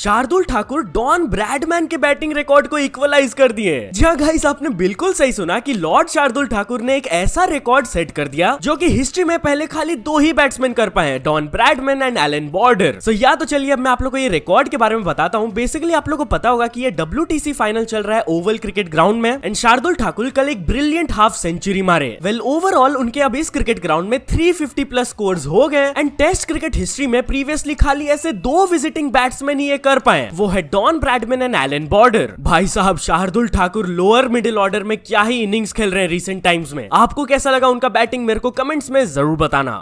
Shardul Thakur Don Bradman के batting record को equalise कर दिए जी गाइस हाँ, आपने बिल्कुल सही सुना कि लॉर्ड शार्दुल ठाकुर ने एक ऐसा रिकॉर्ड सेट कर दिया जो कि हिस्ट्री में पहले खाली दो ही बैट्समैन कर पाए Don Bradman and Allan Border so या तो चलिए अब मैं आप लोग को ये रिकॉर्ड के बारे में बताता हूँ बेसिकली आप लोग को पता होगा की ये डब्ल्यू फाइनल चल रहा है ओवल क्रिकेट ग्राउंड में एंड शार्दुल ठाकुर कल एक ब्रिलियंट हाफ सेंचुरी मारे वेल ओवरऑल उनके अब इस क्रिकेट ग्राउंड में थ्री प्लस स्कोर हो गए एंड टेस्ट क्रिकेट हिस्ट्री में प्रीवियसली खाली ऐसे दो विजिटिंग बैट्समैन ही कर पाए वो है Don Bradman and Allan Border भाई साहब Shardul Thakur lower middle order में क्या ही इनिंग्स खेल रहे हैं रिसेंट टाइम्स में आपको कैसा लगा उनका बैटिंग मेरे को कमेंट्स में जरूर बताना